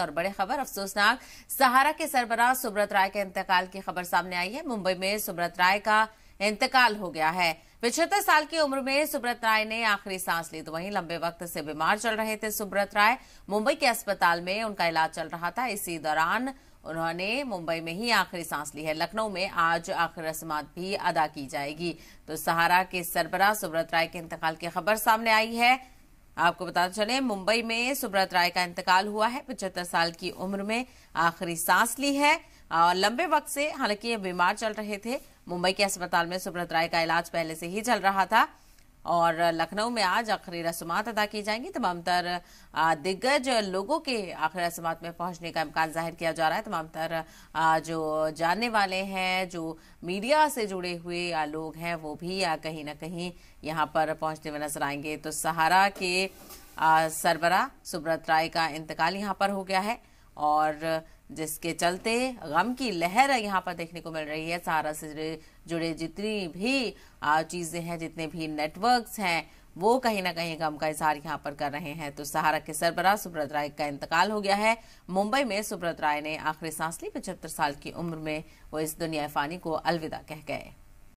और बड़ी खबर अफसोसनाक सहारा के सरबराह सुब्रत राय के इंतकाल की खबर सामने आई है मुंबई में सुब्रत राय का इंतकाल हो गया है पिछहत्तर साल की उम्र में सुब्रत राय ने आखिरी सांस ली तो वहीं लंबे वक्त से बीमार चल रहे थे सुब्रत राय मुंबई के अस्पताल में उनका इलाज चल रहा था इसी दौरान उन्होंने मुंबई में ही आखिरी सांस ली है लखनऊ में आज आखिर रस्मात भी अदा की जाएगी तो सहारा के सरबराह सुब्रत राय के इंतकाल की खबर सामने आई है आपको बताते चले मुंबई में सुब्रत राय का इंतकाल हुआ है पचहत्तर साल की उम्र में आखिरी सांस ली है और लंबे वक्त से हालांकि ये बीमार चल रहे थे मुंबई के अस्पताल में सुब्रत राय का इलाज पहले से ही चल रहा था और लखनऊ में आज आखिरी रसमात अदा की जाएंगी तमाम तर दिग्गज लोगों के आखिरी रस्मात में पहुंचने का इम्कान जाहिर किया जा रहा है तमाम तर जो जानने वाले हैं जो मीडिया से जुड़े हुए लोग हैं वो भी कहीं ना कहीं यहाँ पर पहुंचते हुए नजर आएंगे तो सहारा के सरबरा सुब्रत राय का इंतकाल यहाँ पर हो गया है और जिसके चलते गम की लहर यहाँ पर देखने को मिल रही है सहारा से जुड़े जितनी भी चीज़ें हैं जितने भी नेटवर्क्स हैं वो कहीं ना कहीं गम का इजहार यहाँ पर कर रहे हैं तो सहारा के सरबराह सुब्रत राय का इंतकाल हो गया है मुंबई में सुब्रत राय ने आखिरी सांस ली पचहत्तर साल की उम्र में वो इस दुनिया फानी को अलविदा कह गए